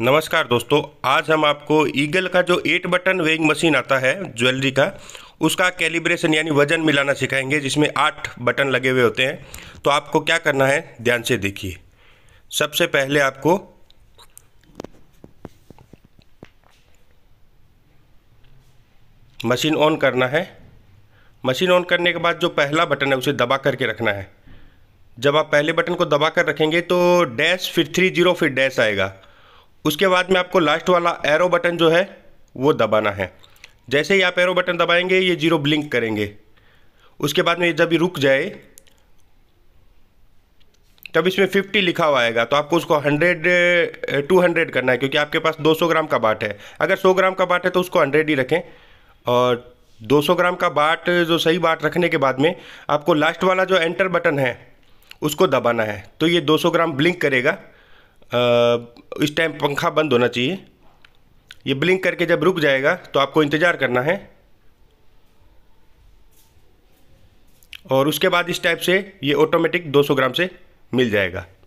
नमस्कार दोस्तों आज हम आपको ईगल का जो एट बटन वेइंग मशीन आता है ज्वेलरी का उसका कैलिब्रेशन यानी वजन मिलाना सिखाएंगे जिसमें आठ बटन लगे हुए होते हैं तो आपको क्या करना है ध्यान से देखिए सबसे पहले आपको मशीन ऑन करना है मशीन ऑन करने के बाद जो पहला बटन है उसे दबा करके रखना है जब आप पहले बटन को दबा कर रखेंगे तो डैश फिर थ्री जीरो फिर डैश आएगा उसके बाद में आपको लास्ट वाला एरो बटन जो है वो दबाना है जैसे ही आप एरो बटन दबाएंगे ये जीरो ब्लिंक करेंगे उसके बाद में ये जब ये रुक जाए तब इसमें 50 लिखा हुआ आएगा तो आपको उसको 100 200 करना है क्योंकि आपके पास 200 ग्राम का बाट है अगर 100 ग्राम का बाट है तो उसको 100 ही रखें और 200 ग्राम का बाट जो सही बाट रखने के बाद में आपको लास्ट वाला जो एंटर बटन है उसको दबाना है तो ये 200 ग्राम ब्लिंक करेगा इस टाइम पंखा बंद होना चाहिए ये ब्लिंक करके जब रुक जाएगा तो आपको इंतज़ार करना है और उसके बाद इस टाइप से ये ऑटोमेटिक 200 ग्राम से मिल जाएगा